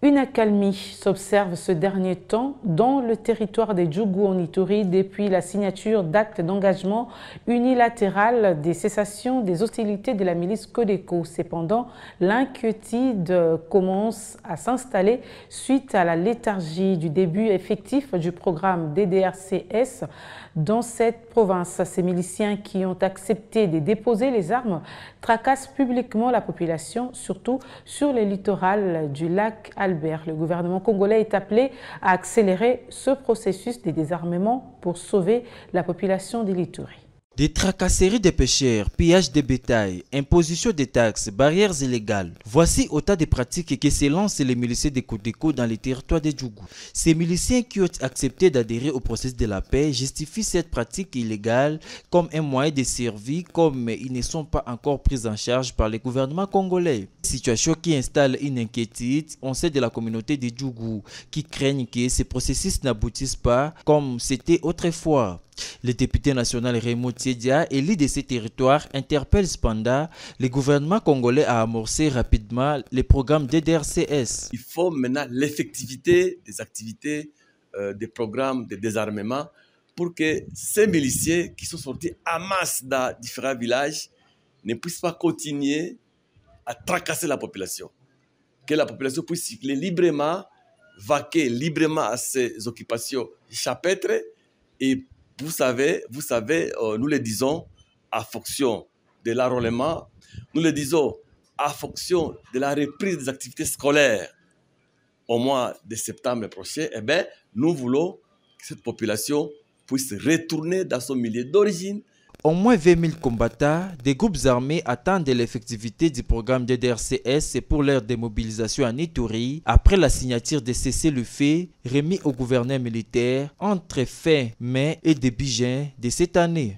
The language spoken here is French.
Une accalmie s'observe ce dernier temps dans le territoire des Djougou en Ituri depuis la signature d'actes d'engagement unilatéral des cessations des hostilités de la milice Codeco. Cependant, l'inquiétude commence à s'installer suite à la léthargie du début effectif du programme DDRCS dans cette province. Ces miliciens qui ont accepté de déposer les armes tracassent publiquement la population, surtout sur les littorales du lac à le gouvernement congolais est appelé à accélérer ce processus de désarmement pour sauver la population Litoris. Des tracasseries des pêcheurs, pillage de bétail, imposition des taxes, barrières illégales. Voici autant de pratiques que lancent les miliciens de Codeco dans les territoires de Djougou. Ces miliciens qui ont accepté d'adhérer au processus de la paix justifient cette pratique illégale comme un moyen de survie comme ils ne sont pas encore pris en charge par le gouvernement congolais. Situation qui installe une inquiétude on sait de la communauté de Djougou qui craignent que ces processus n'aboutissent pas comme c'était autrefois. Le député national Raymond Tiedia, élu de ces territoires, interpelle cependant le gouvernement congolais à amorcer rapidement les programmes DDRCS. Il faut maintenant l'effectivité des activités euh, des programmes de désarmement pour que ces miliciens qui sont sortis à masse dans différents villages ne puissent pas continuer à tracasser la population. Que la population puisse circuler librement, vaquer librement à ses occupations chapitres et vous savez, vous savez, euh, nous le disons à fonction de l'enrôlement, nous le disons à fonction de la reprise des activités scolaires au mois de septembre prochain, eh bien, nous voulons que cette population puisse retourner dans son milieu d'origine, au moins 20 000 combattants des groupes armés attendent l'effectivité du programme DDRCS pour leur démobilisation à Nitouri après la signature de cessez-le-feu remis au gouverneur militaire entre fin mai et début juin de cette année.